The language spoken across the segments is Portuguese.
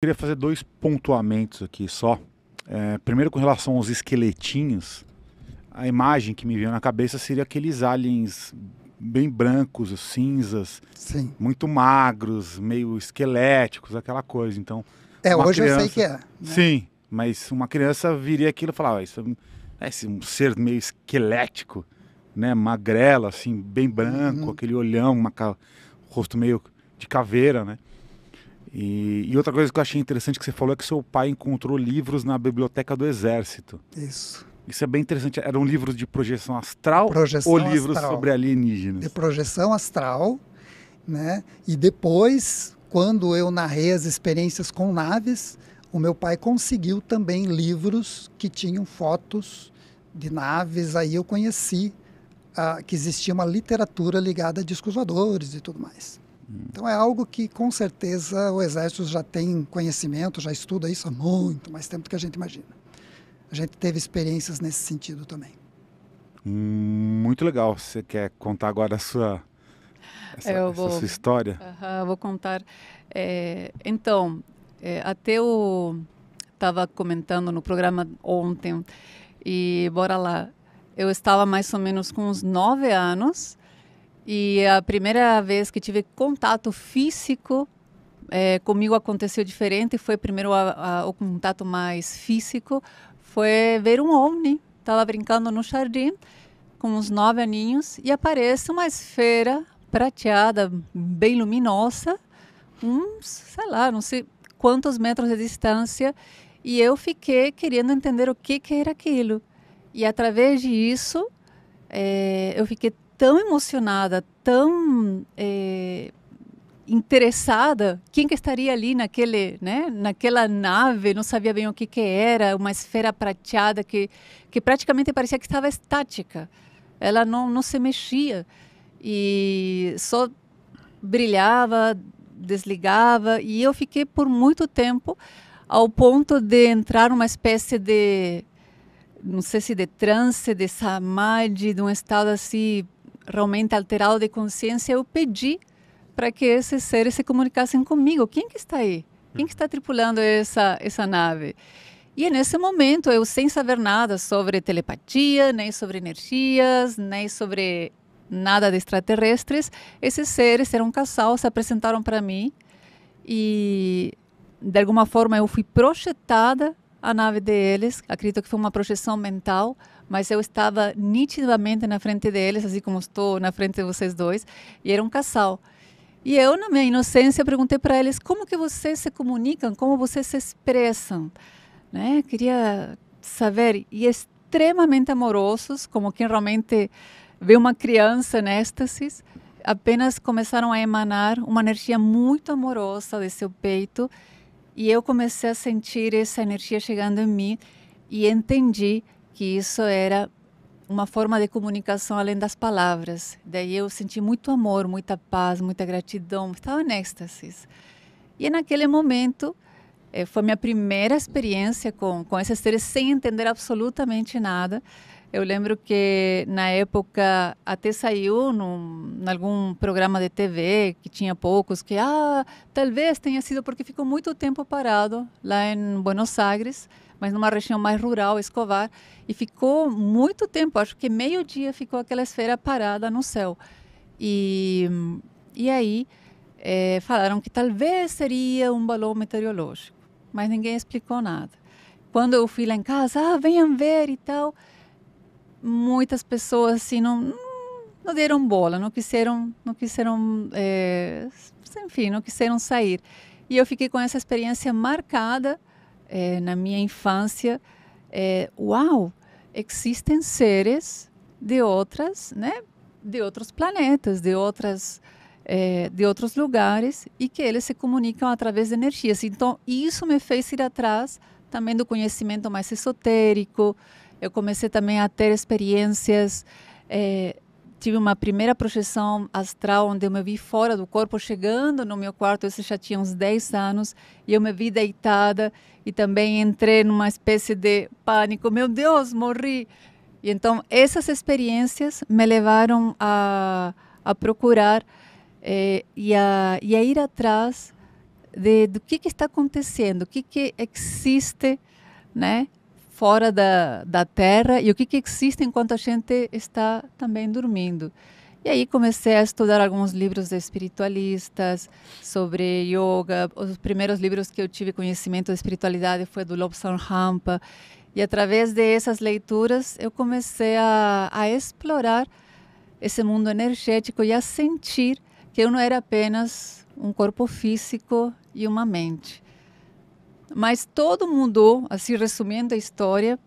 Queria fazer dois pontuamentos aqui só. É, primeiro, com relação aos esqueletinhos, a imagem que me veio na cabeça seria aqueles aliens bem brancos, cinzas, Sim. muito magros, meio esqueléticos, aquela coisa. Então, é hoje criança... eu sei que é. Né? Sim, mas uma criança viria aquilo e falava isso é, é um ser meio esquelético, né, magrelo, assim, bem branco, uhum. aquele olhão, uma ca... rosto meio de caveira, né? E, e, outra coisa que eu achei interessante que você falou é que seu pai encontrou livros na biblioteca do Exército. Isso. Isso é bem interessante. Eram livros de projeção astral projeção ou livros astral. sobre alienígenas? De projeção astral, né? E depois, quando eu narrei as experiências com naves, o meu pai conseguiu também livros que tinham fotos de naves. Aí eu conheci ah, que existia uma literatura ligada a discos voadores e tudo mais. Então é algo que com certeza o Exército já tem conhecimento, já estuda isso há muito mais tempo do que a gente imagina. A gente teve experiências nesse sentido também. Muito legal. Você quer contar agora a sua, essa, vou, sua história? Uh -huh, vou contar. É, então, é, até eu estava comentando no programa ontem, e bora lá, eu estava mais ou menos com uns nove anos e a primeira vez que tive contato físico é, comigo aconteceu diferente. Foi primeiro a, a, o contato mais físico, foi ver um ônibus Estava brincando no jardim com uns nove aninhos e aparece uma esfera prateada, bem luminosa, uns, sei lá, não sei quantos metros de distância. E eu fiquei querendo entender o que, que era aquilo. E através disso, é, eu fiquei tão emocionada, tão é, interessada, quem que estaria ali naquele, né, naquela nave, não sabia bem o que que era, uma esfera prateada que, que praticamente parecia que estava estática. Ela não, não se mexia e só brilhava, desligava e eu fiquei por muito tempo ao ponto de entrar uma espécie de não sei se de transe, de samadhi, de um estado assim realmente alterado de consciência, eu pedi para que esses seres se comunicassem comigo. Quem que está aí? Quem que está tripulando essa essa nave? E é nesse momento, eu sem saber nada sobre telepatia, nem sobre energias, nem sobre nada de extraterrestres, esses seres eram um casal, se apresentaram para mim e de alguma forma eu fui projetada a nave deles. Acredito que foi uma projeção mental, mas eu estava nitidamente na frente deles, assim como estou na frente de vocês dois, e era um casal. E eu, na minha inocência, perguntei para eles como que vocês se comunicam, como vocês se expressam, né? ¿Eh? Queria saber e extremamente amorosos, como quem realmente vê uma criança em êxtase, apenas começaram a emanar uma energia muito amorosa de seu peito e eu comecei a sentir essa energia chegando em mim e entendi que isso era uma forma de comunicação além das palavras. Daí eu senti muito amor, muita paz, muita gratidão, estava em êxtases. E naquele momento eh, foi minha primeira experiência com, com essas seres sem entender absolutamente nada. Eu lembro que na época até saiu num, em algum programa de TV que tinha poucos que ah, talvez tenha sido porque ficou muito tempo parado lá em Buenos Aires, mas numa região mais rural, Escovar, e ficou muito tempo, acho que meio dia ficou aquela esfera parada no céu. E e aí é, falaram que talvez seria um balão meteorológico, mas ninguém explicou nada. Quando eu fui lá em casa, ah, venham ver e tal muitas pessoas assim não, não deram bola, não quiseram, não quiseram, é, enfim, não quiseram sair. E eu fiquei com essa experiência marcada é, na minha infância. É, uau, existem seres de outras, né, de outros planetas, de outras é, de outros lugares e que eles se comunicam através de energias. Então, isso me fez ir atrás também do conhecimento mais esotérico, eu comecei também a ter experiências. É, tive uma primeira projeção astral onde eu me vi fora do corpo, chegando no meu quarto, eu já tinha uns 10 anos, e eu me vi deitada e também entrei numa espécie de pânico, meu Deus, morri. E então essas experiências me levaram a, a procurar eh, e, a, e a ir atrás de, do que, que está acontecendo, o que, que existe né, fora da, da Terra e o que, que existe enquanto a gente está também dormindo. E aí comecei a estudar alguns livros espiritualistas sobre yoga. Os primeiros livros que eu tive conhecimento de espiritualidade foi do Lobson Rampa. E através dessas leituras eu comecei a, a explorar esse mundo energético e a sentir que eu não era apenas um corpo físico e uma mente. Mas todo mudou, assim, resumindo a história,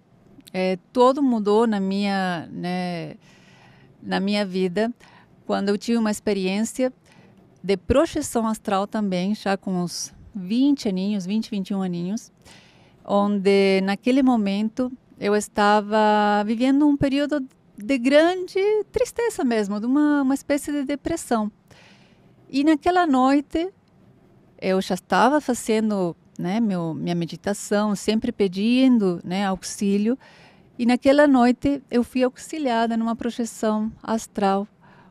é, todo mudou na minha, né, na minha vida quando eu tive uma experiência de projeção astral também, já com uns 20 aninhos, 20, 21 aninhos, onde naquele momento eu estava vivendo um período de grande tristeza mesmo, de uma, uma espécie de depressão. E naquela noite eu já estava fazendo né, meu, minha meditação, sempre pedindo né, auxílio. E naquela noite eu fui auxiliada numa projeção astral.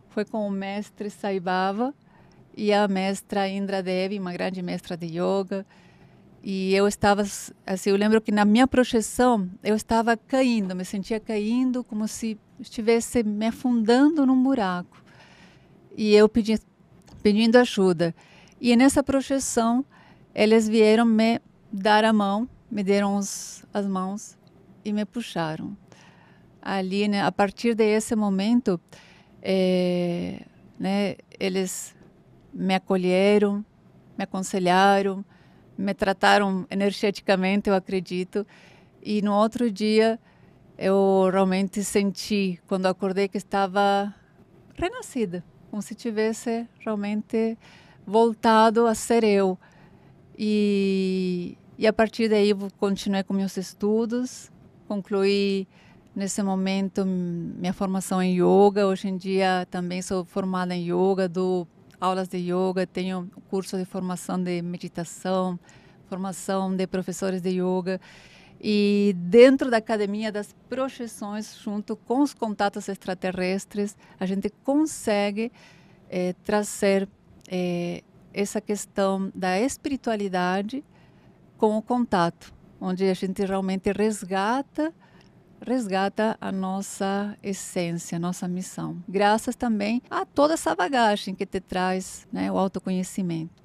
Foi com o mestre Saibava e a mestra Indra Devi, uma grande mestra de yoga. E eu estava, assim, eu lembro que na minha projeção eu estava caindo, me sentia caindo como se estivesse me afundando num buraco. E eu pedi, pedindo ajuda. E nessa projeção eles vieram me dar a mão, me deram os, as mãos e me puxaram. Ali, né, a partir desse momento, é, né, eles me acolheram, me aconselharam, me trataram energeticamente, eu acredito. E no outro dia, eu realmente senti, quando acordei, que estava renascida, como se tivesse realmente voltado a ser eu. E, e a partir daí eu continuei com meus estudos, concluí nesse momento minha formação em yoga. Hoje em dia também sou formada em yoga, dou aulas de yoga, tenho curso de formação de meditação, formação de professores de yoga. E dentro da academia das projeções, junto com os contatos extraterrestres, a gente consegue é, trazer é, essa questão da espiritualidade com o contato, onde a gente realmente resgata resgata a nossa essência, a nossa missão. Graças também a toda essa bagagem que te traz né, o autoconhecimento.